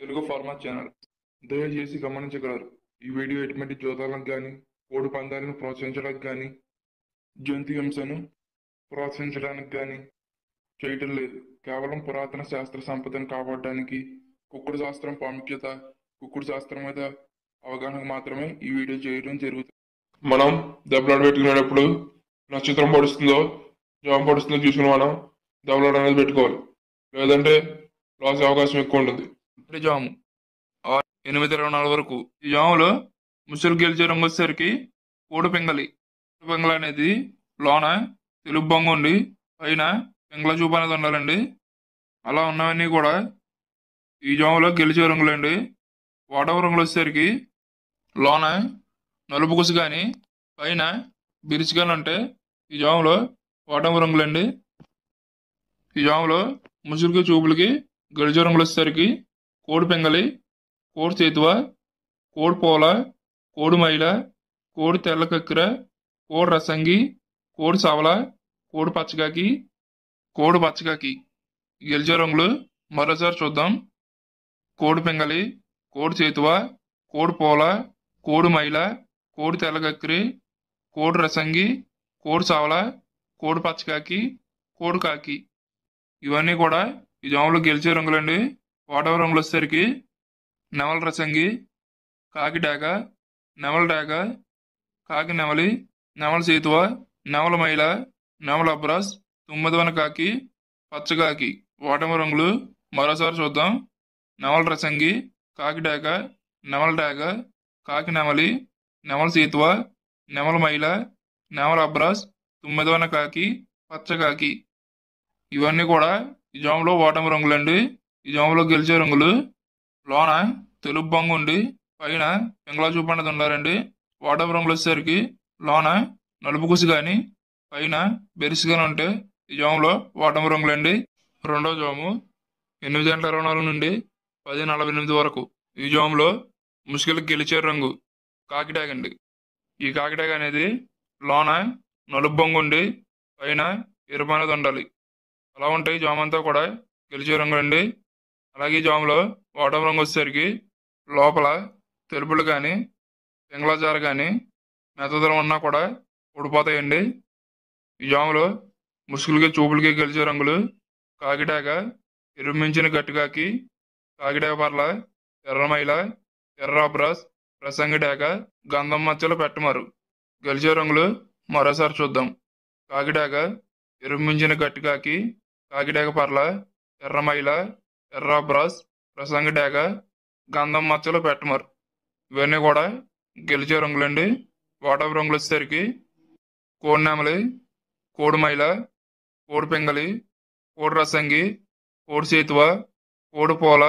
Telugu pharma channel దయచేసి గమనించగలరు ఈ వీడియో ఎటువంటి జోదాలకు కానీ కోడి పందాలను ప్రోత్సహించడానికి కానీ జంతు హింసను ప్రోత్సహించడానికి కానీ చేయటం లేదు కేవలం పురాతన శాస్త్ర సంపదను కాపాడటానికి కుక్కుడు శాస్త్రం ప్రాముఖ్యత కుక్కుడు శాస్త్రం మీద అవగాహన మాత్రమే ఈ వీడియో చేయడం జరుగుతుంది మనం దెబ్బలాడు పెట్టుకునేటప్పుడు నక్షత్రం పడుస్తుందో జామ పడుస్తుందో చూసుకుని మనం దెబ్బలాడు అనేది పెట్టుకోవాలి లేదంటే లాస్ అవకాశం ఎక్కువ ఉంటుంది చివరి జాము ఎనిమిది ఇరవై నాలుగు వరకు ఈ జాములో ముసలు గెలిచే రంగు వచ్చేసరికి కోడి పెంగలి కోడి పెంగలి అనేది లోన తెలుపు బొంగు ఉండి పైన పెంగళ చూపు అనేది ఉండాలండి అలా ఉన్నవన్నీ కూడా ఈ జాములో గెలిచే రంగులండి వాటవ రంగులు వచ్చేసరికి లోన నలుపు కుసు కానీ పైన బిరిచి కానీ ఉంటే ఈ జాములో వాడవ రంగులండి ఈ జాములో ముసురుకి చూపులకి గెలిచే రంగులు వచ్చేసరికి కోడిపెంగలి కోడి చేతువ కోడి పోల కోడి మైల కోడి తెల్లకక్కిర కోడి రసంగి కోడి సవల కోడి పచ్చగాకి కోడి పచ్చగాకి గెలిచే రంగులు మరోసారి చూద్దాం కోడి పెంగలి కోడి చేతువ కోడి పోల కోడి మైల కోడి తెల్లగక్కిరి కోడి రసంగి కోడి సవల కోడి పచ్చకాకి కోడి కాకి ఇవన్నీ కూడా ఈ జాములు గెలిచే రంగులండి కోటవరంలో వచ్చేసరికి నవల రసంగి కాకిడాక నెమలడాక కాకి నవలి నెమల సేతువ నవల మైల నవల అబ్రాస్ తుమ్మిదవన కాకి పచ్చకాకి ఓటమి రంగులు మరోసారి చూద్దాం నవల రసంగి కాకిడాక డాక కాకి నవలి నెమల సేతువ నవల మైల నవల అబ్రాస్ తుమ్మిదవన కాకి పచ్చకాకి ఇవన్నీ కూడా ఈ జాములో ఓటమి రంగులండి ఈ జామలో గెలిచే రంగులు లోన తెలుపు బంగు ఉండి పైన పింగళా చూపన్నది ఉన్నారండి వాటర్ రంగులు వచ్చేసరికి లోన నలుపు కుసి కానీ పైన బెరిసిగానే ఉంటే ఈ జాములో వాటం రంగులండి రెండో జాము ఎనిమిది గంటల ఇరవై నాలుగు నుండి పది నలభై ఎనిమిది వరకు ఈ జాములో ముసుగులు గెలిచే రంగు కాకిటాగ్ అండి ఈ కాకిటాగ్ అనేది లోన నలుపు బొంగు ఉండి పైన ఎరుపు అనేది ఉండాలి అలా ఉంటాయి జామంతా కూడా గెలిచే రంగులు అండి అలాగే జాములో వాటం రంగు వచ్చేసరికి లోపల తెలుపులు కానీ పింగళాజారు కానీ మెత్తదనం ఉన్నా కూడా ఊడిపోతాయండి ఈ జాములో ముసుగులకి చూపులకి గెలిచే రంగులు కాకిడాక ఎరుమించిన గట్టుకాకి కాకిటాక పర్ల ఎర్రమైల ఎర్రాబ్రాస్ ప్రసంగిటాక గంధం మచ్చలు పెట్టమారు గెలిచే రంగులు మరోసారి చూద్దాం కాకిటాక ఎరుమించిన గట్టుకాకి కాకిటాక పర్ల ఎర్రమైల ఎర్రాబ్రాస్ డేగ గంధం మచ్చలు పెట్టమరు ఇవన్నీ కూడా గెలిచే రంగులండి వాటప్ రంగులు వచ్చేసరికి కోడినెమలి కోడిమైల కోడి పింగళి కోడి రసంగి కోడి సేతువ కోడి పోల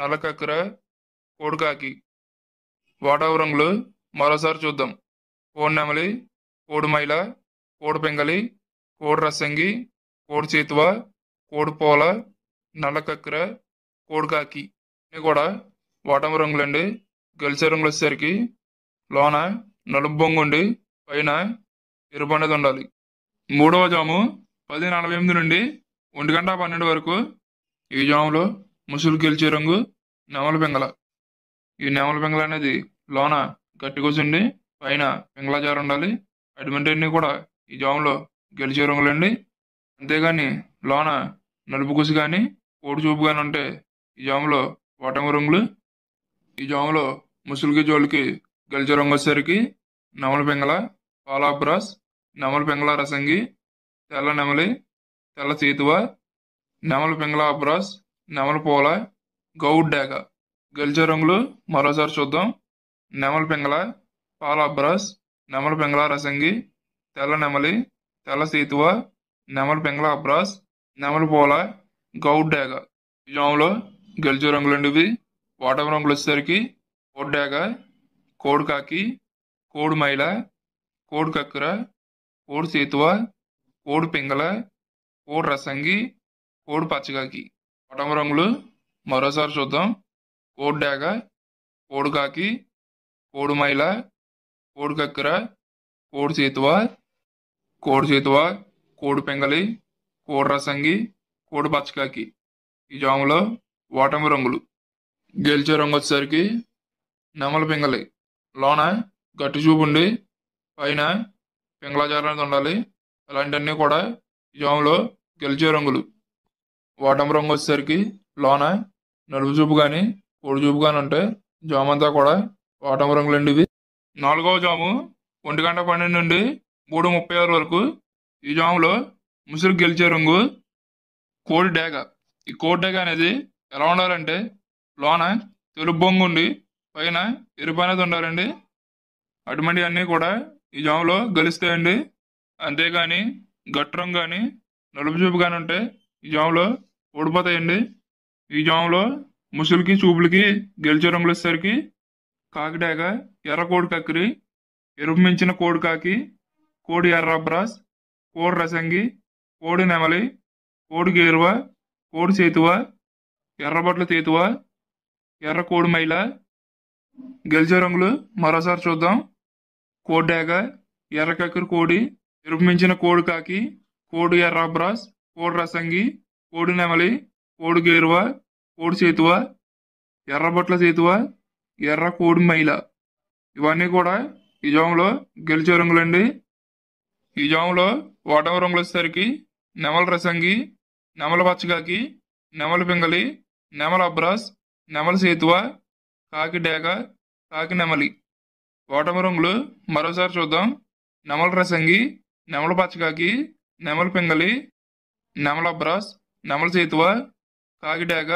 నల్లకక్కర కోడికాకి వాటవ రంగులు మరోసారి చూద్దాం కోడినెమలి కోడిమైల కోడి పింగళి కోడి రసంగి కోడి చేతువ కోడి పోల నల్ల కక్కర కోడికాకి ఇవి కూడా వాటం రంగులండి గెలిచే రంగులు వచ్చేసరికి లోన నలుపు బొంగు ఉండి పైన ఎరుపు అనేది ఉండాలి మూడవ జాము పది నలభై ఎనిమిది నుండి ఒంటి గంట పన్నెండు వరకు ఈ జాములో ముసులు గెలిచే రంగు నెమల పింగల ఈ నెమల పింగల అనేది లోన గట్టి కూర్చుండి పైన పింగళాచారు ఉండాలి అడ్మింటెడ్ని కూడా ఈ జాములో గెలిచే రంగులండి అంతేగాని లోన నలుపు కూసి కానీ కోడి చూపుగానుంటే ఈ జాములో వాటంగ రంగులు ఈ జాములో ముసులుకి జోలికి గలిచ రంగు వచ్చేసరికి నమల పెంగల పాలాబ్రాస్ నమల పెంగల రసంగి తెల్ల నెమలి తెల్ల సీతువ నెమల పెంగల అబ్రాస్ నెమల పోల గౌడ్ డేగ గలిచ రంగులు మరోసారి చూద్దాం నెమల పెంగల పాలాబ్రాస్ నెమల పెంగల రసంగి తెల్ల నెమలి తెల్ల సీతువ నెమల పెంగల అబ్రాస్ నెమల పోల గౌడ్డాగా నిజాంలో గెలుచు రంగులండి ఇవి వాటం రంగులు వచ్చేసరికి కోడ్డాగా కోడుకాకి కోడు మైల కోడు కక్కుర కోడు సేతువ కోడు పింగళ కోడు రసంగి కోడు పచ్చగాకి వాటం రంగులు మరోసారి చూద్దాం కోడ్డాగా కోడుకాకి కోడు మైల కోడు కక్కుర కోడు సేతువ కోడు సేతువ కోడు పెంగలి కోడు రసంగి కోడి బచ్చకాకి ఈ జాములో ఓటమి రంగులు గెలిచే రంగు వచ్చేసరికి నెమల పింగలి లోన గట్టి చూపుండి పైన పింగళాచారానికి ఉండాలి అలాంటివన్నీ కూడా ఈ జాములో గెలిచే రంగులు ఓటమి రంగు వచ్చేసరికి లోన నలుపు చూపు కానీ కోడి చూపు కానీ ఉంటే జాము అంతా కూడా ఓటమి రంగులు ఇవి నాలుగవ జాము ఒంటి గంట పన్నెండు నుండి మూడు ముప్పై ఆరు వరకు ఈ జాములో ముసురు గెలిచే రంగు కోడి డేగ ఈ కోడి డేగ అనేది ఎలా ఉండాలంటే లోన తెలుపు బొంగు ఉండి పైన ఎరుపు అనేది ఉండాలండి అటువంటి అన్నీ కూడా ఈ జాములో గలుస్తాయండి అంతేగాని గట్రం కానీ నలుపు చూపు కానీ ఉంటే ఈ జాములో ఓడిపోతాయండి ఈ జాములో ముసులకి చూపులకి గెలిచే రంగులేసరికి కాకిడాక ఎర్ర కోడి కక్కిరి ఎరుపు మించిన కోడి కాకి కోడి ఎర్ర బ్రాస్ కోడి రసంగి కోడి నెమలి కోడి గేరువ కోడి సేతువ ఎర్రబొట్ల తేతువ ఎర్ర కోడి మైల గెలిచే రంగులు మరోసారి చూద్దాం కోడ్డాగ ఎర్ర కక్కరు కోడి ఎరుపు మించిన కోడి కాకి కోడి ఎర్ర అబ్రాస్ కోడి రసంగి కోడి నెమలి కోడి గేరువ కోడి చేతువ ఎర్రబొట్ల చేతువ ఎర్ర కోడి మైల ఇవన్నీ కూడా ఈ జాములో గెలిచే రంగులండి ఈ జాములో వాటవ రంగులు వచ్చేసరికి నెమల రసంగి నెమల పచ్చగాకి నెమల పింగలి నెమల అబ్రాస్ నెమల సేతువ కాకి డేగ కాకి నెమలి ఓటమి రంగులు మరోసారి చూద్దాం నెమల రసంగి నెమల పచ్చగాకి నెమల పింగలి నెమల అబ్రాస్ నెమల సేతువ కాకి డేగ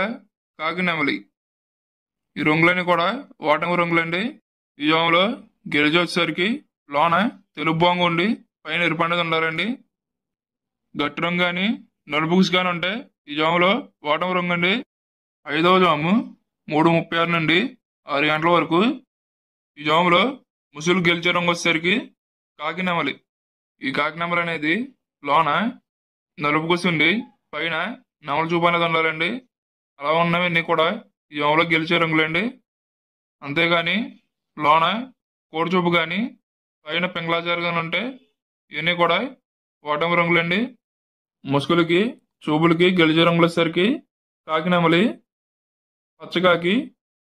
కాకి నెమలి ఈ రంగులన్నీ కూడా ఓటమి రంగులండి ఈ యోగంలో గిరిజ లోన తెలుపు బొంగు ఉండి పైన ఎరుపు ఉండాలండి గట్టి రంగు కానీ నలుపు స్కాన్ ఉంటాయి ఈ జాములో వాటం రంగు అండి ఐదవ జాము మూడు ముప్పై ఆరు నుండి ఆరు గంటల వరకు ఈ జాములో ముసులు గెలిచే రంగు వచ్చేసరికి కాకినెమలి ఈ కాకినెమలి అనేది లోన నలుపు ఉండి పైన నెమల చూపు అనేది ఉండాలండి అలా ఉన్నవన్నీ కూడా ఈ జాములో గెలిచే రంగులండి అంతేగాని లోన చూపు కానీ పైన పెంగ్లాచారు కానీ ఉంటే ఇవన్నీ కూడా వాటం రంగులండి ముసుగులకి చూపులకి గెలిజ రంగులసరికి కాకినమలి పచ్చకాకి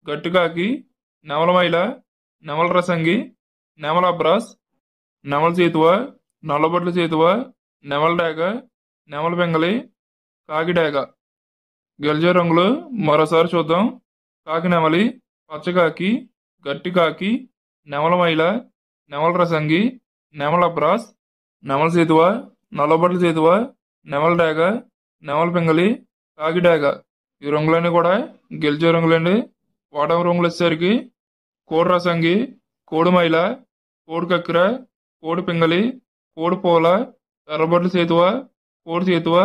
గట్టుకాకి నవలమైల నవల రసంగి నెమల అబ్రాస్ నెమల చేతువ నల్లబొట్ల చేతువ నెమల డేగ నెమల బెంగళి కాకి డేగ గెలిజ రంగులు మరోసారి చూద్దాం కాకినెమలి పచ్చకాకి గట్టికాకి నెమల మైల నెమల రసంగి నెమల అబ్రాస్ నెమల చేతువ నల్లబొట్ల చేతువ నెవల్ పింగలి పింగళి కాకిడాగ ఈ రంగులన్నీ కూడా గెలిచే రంగులండి వాటం రంగులు వచ్చేసరికి కోడి రసంగి కోడి మైల కోడి కక్కిర కోడి పింగలి కోడి పూల ఎర్రబొట్ల సేతువ కోడి సేతువ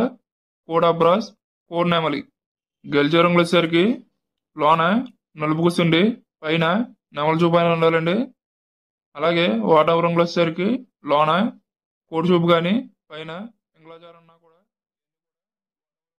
కోడి అబ్రాస్ కోడి నెమలి గెలిచే రంగులు వచ్చేసరికి లోన నలుపు కూర్చుండి పైన నెమల చూపైన ఉండాలండి అలాగే వాటం రంగులు వచ్చేసరికి లోన కోడి చూపు కానీ పైన ఇంగ్లాజారం